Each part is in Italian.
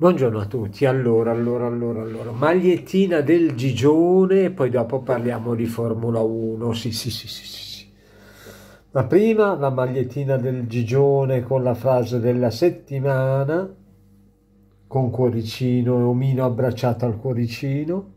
Buongiorno a tutti, allora, allora, allora, allora, magliettina del Gigione, poi dopo parliamo di Formula 1, sì, sì, sì, sì, sì. Ma prima la magliettina del Gigione con la frase della settimana, con cuoricino e omino abbracciato al cuoricino,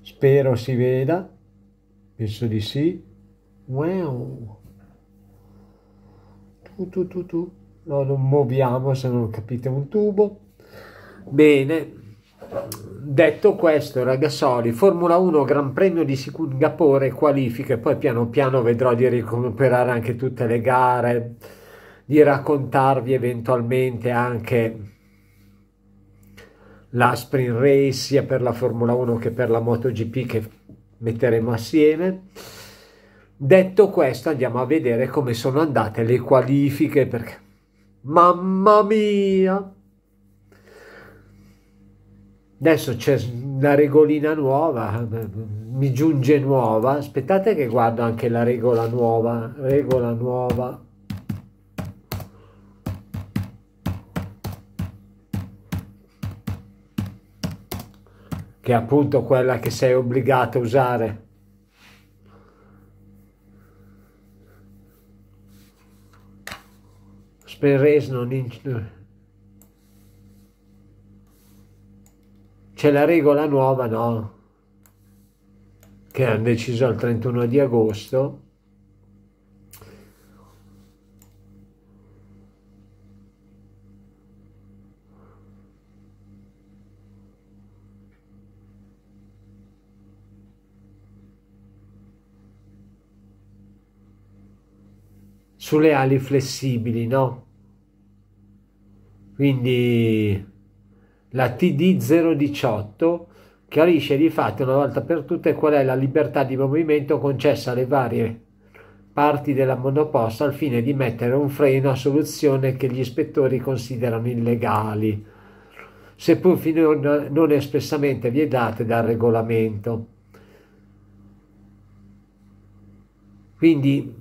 spero si veda, penso di sì, wow, tu tu tu tu no, non muoviamo se non capite un tubo. Bene, detto questo, ragazzi, Formula 1 Gran Premio di Singapore qualifiche, poi piano piano vedrò di recuperare anche tutte le gare, di raccontarvi eventualmente anche la sprint race sia per la Formula 1 che per la MotoGP che metteremo assieme. Detto questo, andiamo a vedere come sono andate le qualifiche perché Mamma mia! Adesso c'è la regolina nuova, mi giunge nuova. Aspettate che guardo anche la regola nuova, regola nuova. Che è appunto quella che sei obbligato a usare. Sperresno c'è la regola nuova no che hanno deciso il 31 di agosto sulle ali flessibili, no? Quindi la TD018 chiarisce di fatto una volta per tutte qual è la libertà di movimento concessa alle varie parti della monoposta al fine di mettere un freno a soluzione che gli ispettori considerano illegali, seppur finora non espressamente vietate dal regolamento. Quindi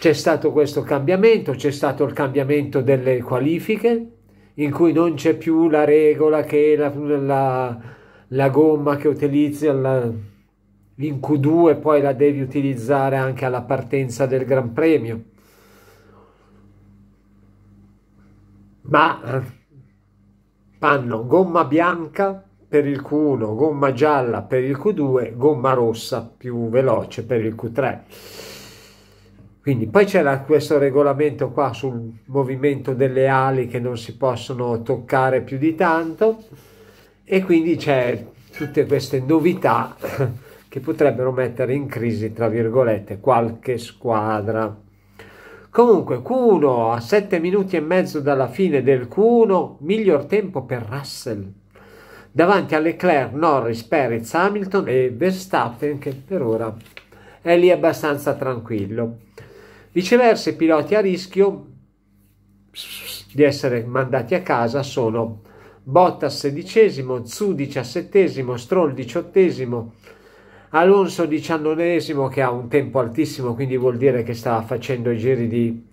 c'è stato questo cambiamento, c'è stato il cambiamento delle qualifiche, in cui non c'è più la regola che la, la, la gomma che utilizzi alla, in Q2 poi la devi utilizzare anche alla partenza del Gran Premio. Ma panno gomma bianca per il Q1, gomma gialla per il Q2, gomma rossa più veloce per il Q3 quindi poi c'era questo regolamento qua sul movimento delle ali che non si possono toccare più di tanto e quindi c'è tutte queste novità che potrebbero mettere in crisi, tra virgolette, qualche squadra. Comunque Q1 a 7 minuti e mezzo dalla fine del Q1, miglior tempo per Russell davanti a Leclerc, Norris, Perez, Hamilton e Verstappen che per ora è lì abbastanza tranquillo. Viceversa, i piloti a rischio di essere mandati a casa sono Bottas sedicesimo, Zu diciassettesimo, Stroll diciottesimo, Alonso diciannovesimo che ha un tempo altissimo, quindi vuol dire che sta facendo i giri di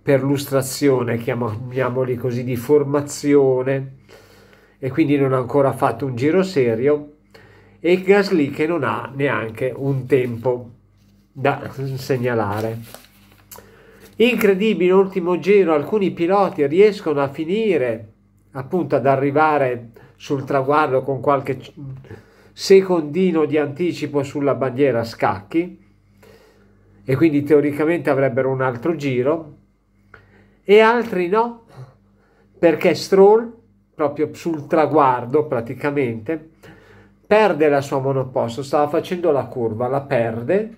perlustrazione, chiamiamoli così, di formazione e quindi non ha ancora fatto un giro serio e Gasly che non ha neanche un tempo da segnalare. Incredibile ultimo giro, alcuni piloti riescono a finire, appunto ad arrivare sul traguardo con qualche secondino di anticipo sulla bandiera a scacchi e quindi teoricamente avrebbero un altro giro e altri no perché Stroll proprio sul traguardo praticamente perde la sua monoposto stava facendo la curva la perde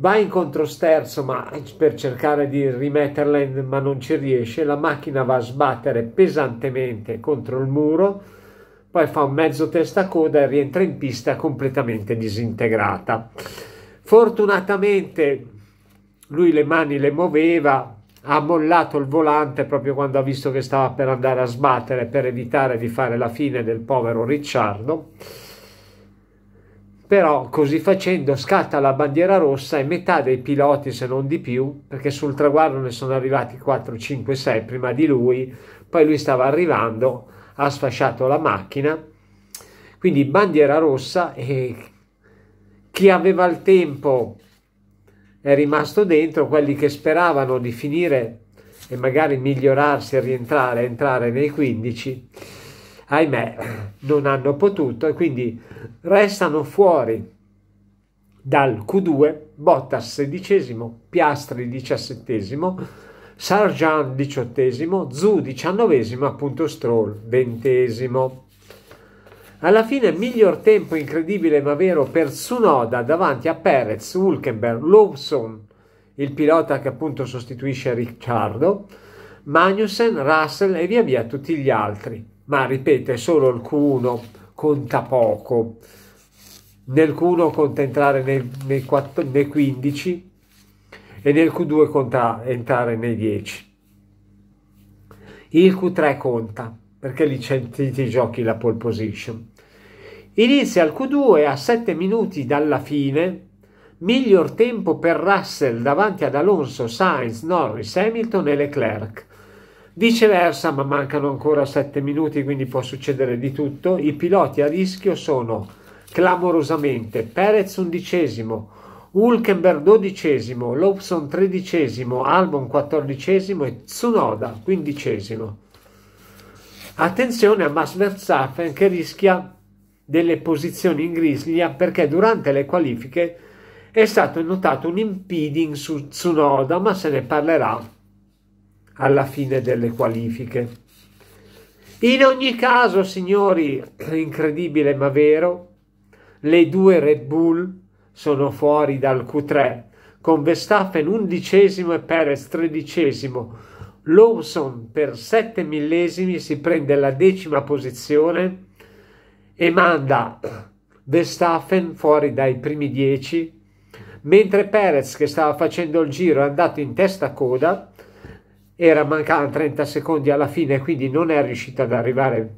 Va in controsterzo ma per cercare di rimetterla in, ma non ci riesce, la macchina va a sbattere pesantemente contro il muro, poi fa un mezzo testacoda e rientra in pista completamente disintegrata. Fortunatamente lui le mani le muoveva, ha mollato il volante proprio quando ha visto che stava per andare a sbattere per evitare di fare la fine del povero Ricciardo però così facendo scatta la bandiera rossa e metà dei piloti, se non di più, perché sul traguardo ne sono arrivati 4, 5, 6 prima di lui, poi lui stava arrivando, ha sfasciato la macchina, quindi bandiera rossa e chi aveva il tempo è rimasto dentro, quelli che speravano di finire e magari migliorarsi e rientrare, entrare nei 15 ahimè non hanno potuto e quindi restano fuori dal Q2 Bottas sedicesimo, Piastri diciassettesimo, Sarjan diciottesimo, Zu diciannovesimo, appunto Stroll ventesimo. Alla fine miglior tempo incredibile ma vero per Tsunoda davanti a Perez, Hulkenberg, Lawson, il pilota che appunto sostituisce Ricciardo, Magnussen, Russell e via via tutti gli altri ma ripeto, è solo il Q1, conta poco. Nel Q1 conta entrare nei, nei, 4, nei 15 e nel Q2 conta entrare nei 10. Il Q3 conta perché lì ti giochi la pole position. Inizia il Q2 a 7 minuti dalla fine, miglior tempo per Russell davanti ad Alonso, Sainz, Norris, Hamilton e Leclerc. Viceversa, ma mancano ancora 7 minuti, quindi può succedere di tutto. I piloti a rischio sono clamorosamente Perez undicesimo, Hulkenberg dodicesimo, Lobson tredicesimo, Albon quattordicesimo e Tsunoda quindicesimo. Attenzione a Max Verstappen che rischia delle posizioni in grislia perché durante le qualifiche è stato notato un impeding su Tsunoda, ma se ne parlerà alla fine delle qualifiche. In ogni caso, signori, incredibile ma vero, le due Red Bull sono fuori dal Q3, con Verstappen undicesimo e Perez tredicesimo. Lawson per sette millesimi si prende la decima posizione e manda Verstappen fuori dai primi dieci, mentre Perez, che stava facendo il giro, è andato in testa a coda era mancata 30 secondi alla fine quindi non è riuscita ad arrivare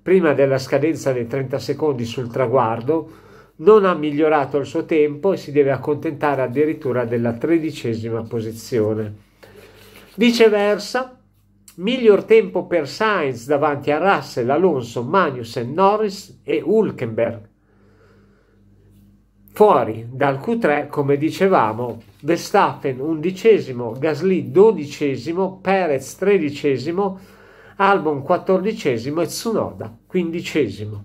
prima della scadenza dei 30 secondi sul traguardo non ha migliorato il suo tempo e si deve accontentare addirittura della tredicesima posizione. Viceversa, miglior tempo per Sainz davanti a Russell, Alonso, Magnussen, Norris e Hulkenberg, Fuori dal Q3, come dicevamo, Verstappen undicesimo, Gasly dodicesimo, Perez tredicesimo, Albon quattordicesimo e Tsunoda quindicesimo.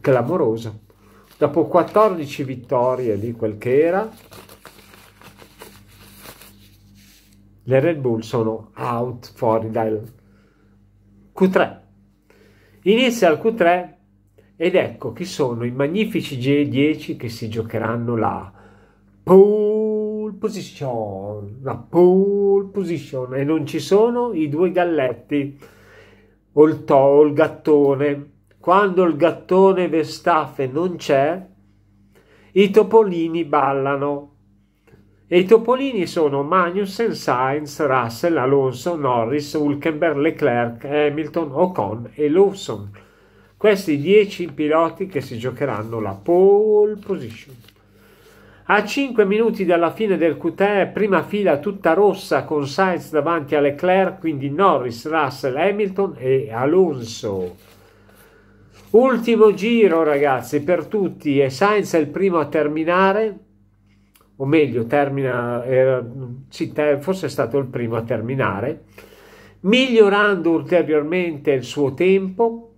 Clamoroso. Dopo 14 vittorie di quel che era, le Red Bull sono out fuori dal Q3. Inizia il Q3 ed ecco chi sono i magnifici G10 che si giocheranno la pole position, la pole position e non ci sono i due galletti o il to, o il gattone. Quando il gattone Verstappen non c'è, i topolini ballano. E i topolini sono Magnussen, Sainz, Russell, Alonso, Norris, Hulkenberg, Leclerc, Hamilton, Ocon e Lawson questi 10 piloti che si giocheranno la pole position. A 5 minuti dalla fine del Q3, prima fila tutta rossa con Sainz davanti a Leclerc, quindi Norris, Russell, Hamilton e Alonso. Ultimo giro ragazzi per tutti e Sainz è il primo a terminare, o meglio termina, eh, forse è stato il primo a terminare, migliorando ulteriormente il suo tempo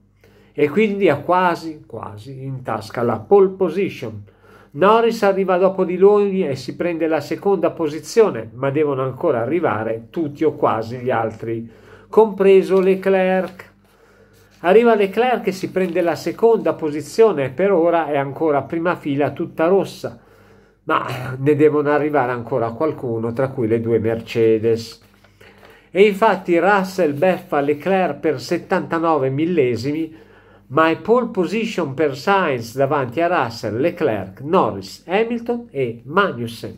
e quindi ha quasi, quasi in tasca la pole position. Norris arriva dopo di lui e si prende la seconda posizione, ma devono ancora arrivare tutti o quasi gli altri, compreso Leclerc. Arriva Leclerc e si prende la seconda posizione, per ora è ancora prima fila tutta rossa, ma ne devono arrivare ancora qualcuno, tra cui le due Mercedes. E infatti Russell beffa Leclerc per 79 millesimi ma è pole position per Sainz davanti a Russell, Leclerc, Norris, Hamilton e Magnussen.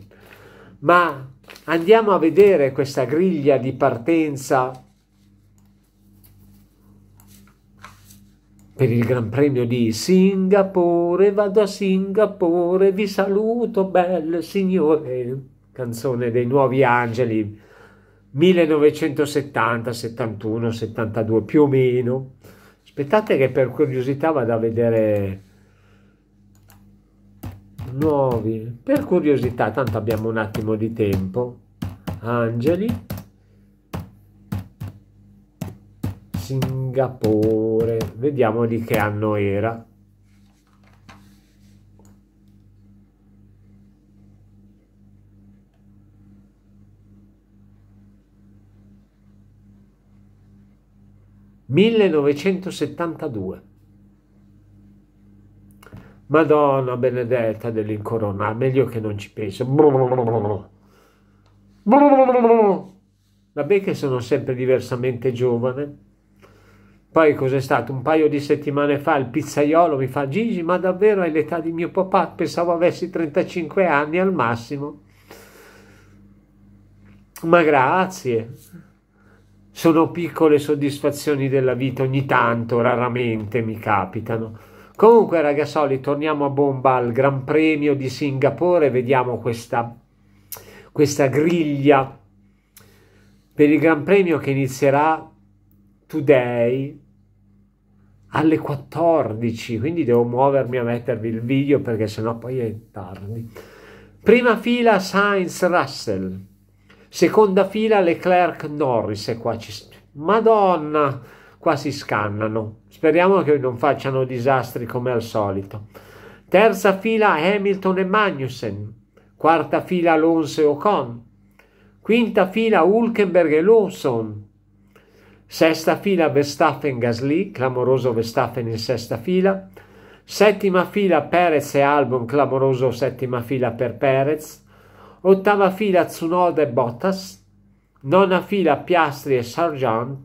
Ma andiamo a vedere questa griglia di partenza per il Gran Premio di Singapore. Vado a Singapore, vi saluto, bel signore. Canzone dei Nuovi Angeli 1970, 71, 72 più o meno aspettate che per curiosità vado a vedere nuovi per curiosità tanto abbiamo un attimo di tempo angeli singapore vediamo di che anno era 1972. Madonna benedetta dell'incorona, meglio che non ci penso. Vabbè che sono sempre diversamente giovane. Poi cos'è stato? Un paio di settimane fa il pizzaiolo mi fa Gigi, ma davvero hai l'età di mio papà? Pensavo avessi 35 anni al massimo. Ma grazie sono piccole soddisfazioni della vita, ogni tanto, raramente mi capitano. Comunque ragazzoli, torniamo a bomba al Gran Premio di Singapore, vediamo questa, questa griglia per il Gran Premio che inizierà today alle 14, quindi devo muovermi a mettervi il video perché sennò poi è tardi. Prima fila Sainz Russell, Seconda fila Leclerc Norris e qua ci... Madonna, qua si scannano. Speriamo che non facciano disastri come al solito. Terza fila Hamilton e Magnussen. Quarta fila Alonso e Ocon. Quinta fila Hulkenberg e Lawson. Sesta fila Verstappen Gasly, clamoroso Verstappen in sesta fila. Settima fila Perez e Albon, clamoroso settima fila per Perez ottava fila Tsunoda e Bottas, nona fila Piastri e Sargent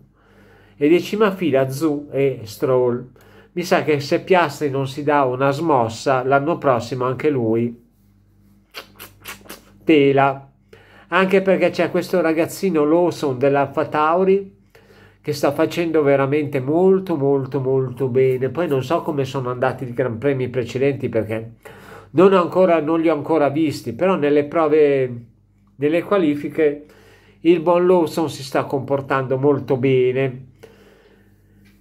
e decima fila Zu e Stroll. Mi sa che se Piastri non si dà una smossa l'anno prossimo anche lui tela, anche perché c'è questo ragazzino Lawson dell'Alfa Tauri che sta facendo veramente molto molto molto bene. Poi non so come sono andati i gran premi precedenti perché non, ancora, non li ho ancora visti, però nelle prove, nelle qualifiche, il buon Lawson si sta comportando molto bene.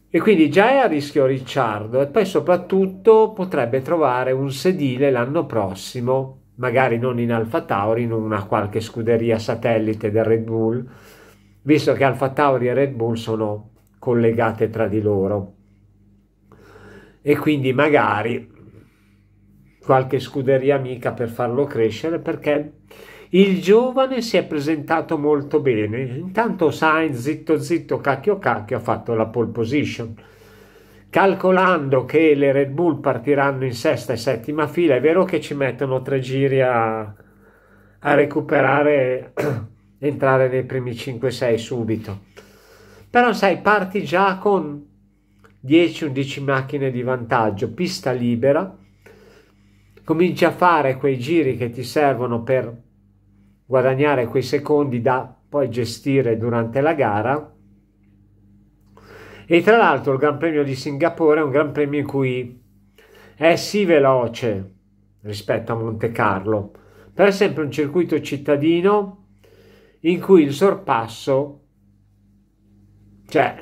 E quindi già è a rischio Ricciardo e poi soprattutto potrebbe trovare un sedile l'anno prossimo, magari non in Alfa Tauri, in una qualche scuderia satellite del Red Bull, visto che Alfa Tauri e Red Bull sono collegate tra di loro. E quindi magari qualche scuderia amica per farlo crescere perché il giovane si è presentato molto bene. Intanto Sainz, zitto zitto, cacchio cacchio, ha fatto la pole position. Calcolando che le Red Bull partiranno in sesta e settima fila, è vero che ci mettono tre giri a, a recuperare, entrare nei primi 5-6 subito. Però sai, parti già con 10-11 macchine di vantaggio, pista libera, cominci a fare quei giri che ti servono per guadagnare quei secondi da poi gestire durante la gara. E tra l'altro il Gran Premio di Singapore è un Gran Premio in cui è sì veloce rispetto a Monte Carlo, però è sempre un circuito cittadino in cui il sorpasso, cioè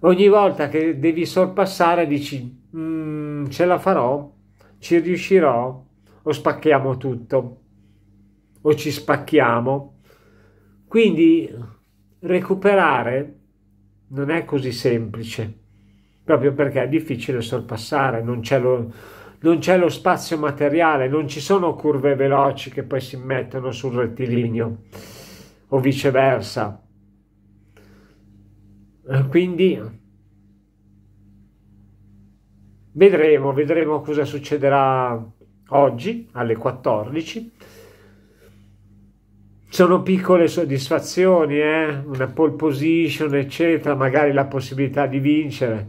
ogni volta che devi sorpassare dici mm, ce la farò, ci riuscirò? O spacchiamo tutto? O ci spacchiamo? Quindi recuperare non è così semplice, proprio perché è difficile sorpassare, non c'è lo, non c'è lo spazio materiale, non ci sono curve veloci che poi si mettono sul rettilineo o viceversa. Quindi Vedremo, vedremo cosa succederà oggi alle 14. Sono piccole soddisfazioni, eh? una pole position, eccetera, magari la possibilità di vincere.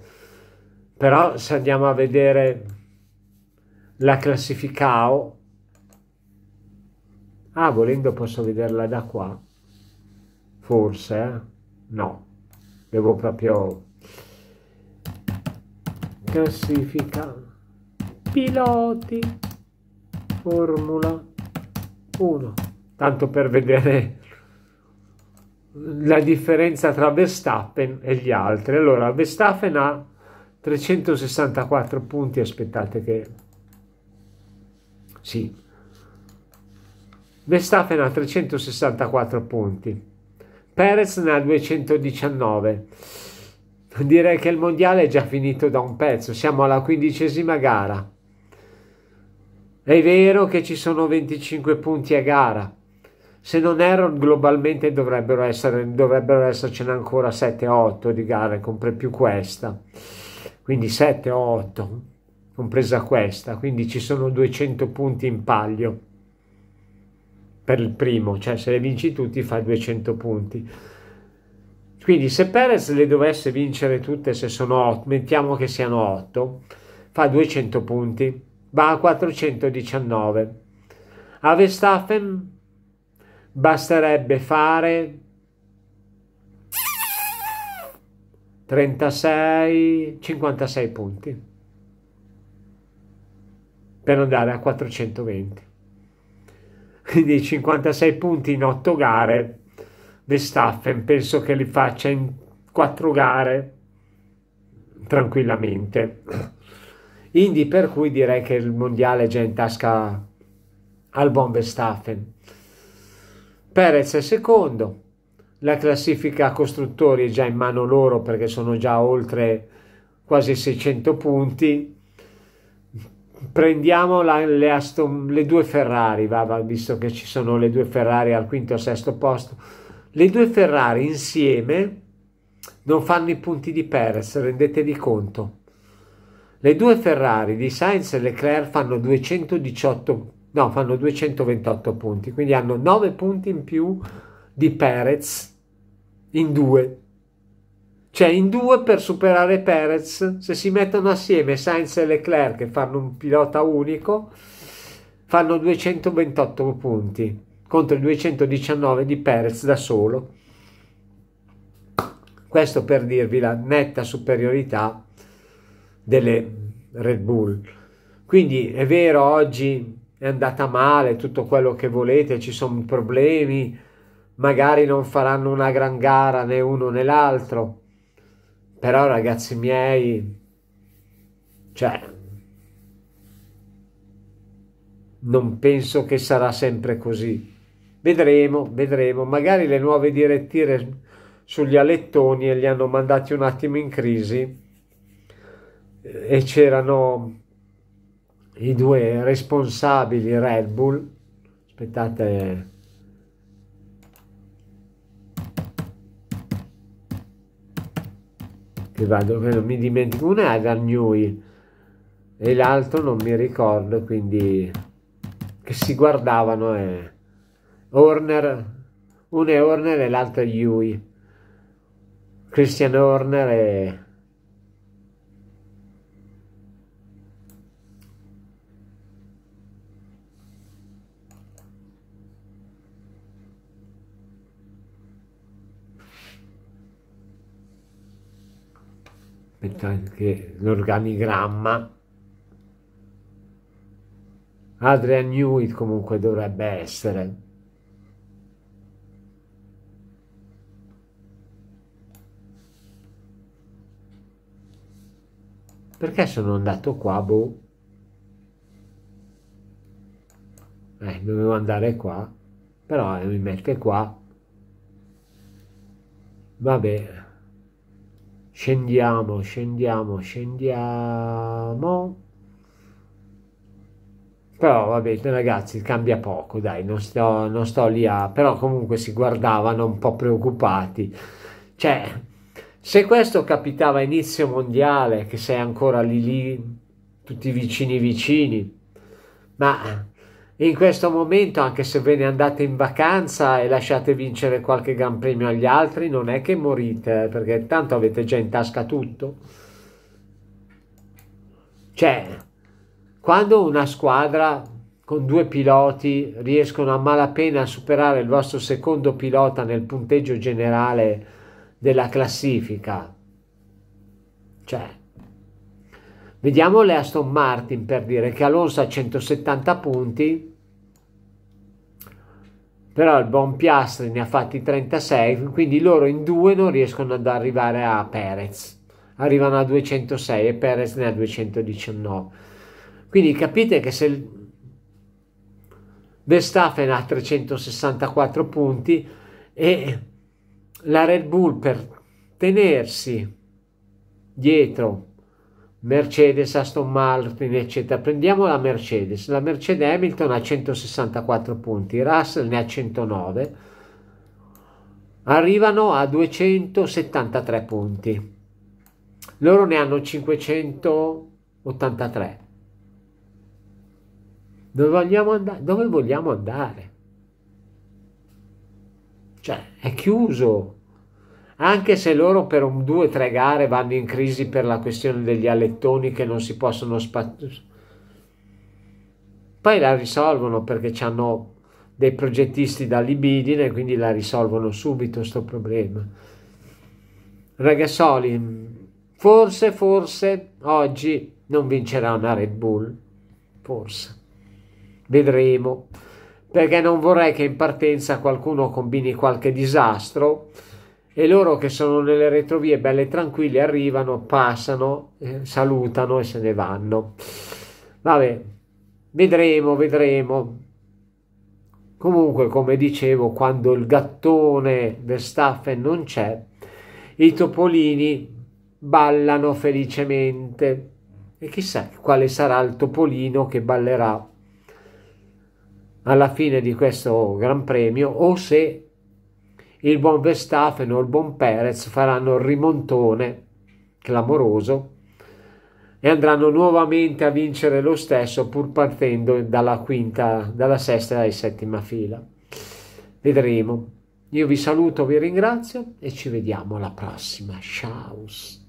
Però se andiamo a vedere la classificao, ah, volendo posso vederla da qua, forse, eh? no, devo proprio Classifica. Piloti. Formula 1. Tanto per vedere la differenza tra Verstappen e gli altri. Allora, Verstappen ha 364 punti, aspettate che... Sì. Verstappen ha 364 punti. Perez ne ha 219. Direi che il mondiale è già finito da un pezzo, siamo alla quindicesima gara. È vero che ci sono 25 punti a gara. Se non erro, globalmente dovrebbero, essere, dovrebbero essercene ancora 7-8 di gare, compre più questa. Quindi 7-8, compresa questa. Quindi ci sono 200 punti in palio per il primo. Cioè, se le vinci tutti, fai 200 punti. Quindi se Perez le dovesse vincere tutte, se sono 8, mettiamo che siano 8, fa 200 punti, va a 419. A Verstappen basterebbe fare 36, 56 punti per andare a 420. Quindi 56 punti in 8 gare Verstappen penso che li faccia in quattro gare tranquillamente. Quindi per cui direi che il mondiale è già in tasca al buon Verstappen. Perez è secondo, la classifica costruttori è già in mano loro perché sono già oltre quasi 600 punti. Prendiamo la, le, Aston, le due Ferrari, va, va, visto che ci sono le due Ferrari al quinto e al sesto posto le due Ferrari insieme non fanno i punti di Perez, rendetevi conto. Le due Ferrari di Sainz e Leclerc fanno 218, no, fanno 228 punti, quindi hanno 9 punti in più di Perez in due. Cioè in due per superare Perez, se si mettono assieme Sainz e Leclerc che fanno un pilota unico, fanno 228 punti contro il 219 di Perez da solo. Questo per dirvi la netta superiorità delle Red Bull. Quindi è vero, oggi è andata male, tutto quello che volete, ci sono problemi, magari non faranno una gran gara né uno né l'altro, però ragazzi miei, cioè, non penso che sarà sempre così. Vedremo, vedremo. Magari le nuove direttive sugli alettoni e li hanno mandati un attimo in crisi e c'erano i due responsabili Red Bull. Aspettate. Che vado, che non mi dimentico. Una era Nui e l'altro non mi ricordo, quindi che si guardavano e Horner, uno è Horner e l'altro è Yui. Christian Horner e... Aspetta anche l'organigramma. Adrian Hewitt comunque dovrebbe essere. Perché sono andato qua, boh? Eh, dovevo andare qua, però eh, mi mette qua. Vabbè. Scendiamo, scendiamo, scendiamo. Però vabbè, ragazzi, cambia poco, dai, non sto, non sto lì a... Però comunque si guardavano un po' preoccupati. Cioè, se questo capitava a inizio mondiale, che sei ancora lì lì, tutti vicini vicini, ma in questo momento, anche se ve ne andate in vacanza e lasciate vincere qualche gran premio agli altri, non è che morite, eh, perché tanto avete già in tasca tutto. Cioè, quando una squadra con due piloti riescono a malapena a superare il vostro secondo pilota nel punteggio generale della classifica. Cioè, vediamo le Aston Martin per dire che Alonso ha 170 punti, però il Bon Piastri ne ha fatti 36, quindi loro in due non riescono ad arrivare a Perez. Arrivano a 206 e Perez ne ha 219. Quindi capite che se Verstappen ha 364 punti e la Red Bull per tenersi dietro Mercedes, Aston Martin, eccetera. Prendiamo la Mercedes. La Mercedes Hamilton ha 164 punti, Russell ne ha 109. Arrivano a 273 punti. Loro ne hanno 583. Dove vogliamo andare? Dove vogliamo andare? Cioè, è chiuso. Anche se loro per un, due o tre gare vanno in crisi per la questione degli alettoni che non si possono spazzare. Poi la risolvono perché hanno dei progettisti da libidine, quindi la risolvono subito questo problema. Ragazzoli, forse, forse oggi non vincerà una Red Bull, forse. Vedremo perché non vorrei che in partenza qualcuno combini qualche disastro e loro che sono nelle retrovie belle e tranquille arrivano, passano, eh, salutano e se ne vanno. Vabbè, vedremo, vedremo. Comunque, come dicevo, quando il gattone Verstappen non c'è, i topolini ballano felicemente. E chissà quale sarà il topolino che ballerà alla fine di questo Gran Premio o se il buon Verstappen o il buon Perez faranno il rimontone clamoroso e andranno nuovamente a vincere lo stesso pur partendo dalla quinta, dalla sesta e dalla settima fila. Vedremo. Io vi saluto, vi ringrazio e ci vediamo alla prossima. Ciao!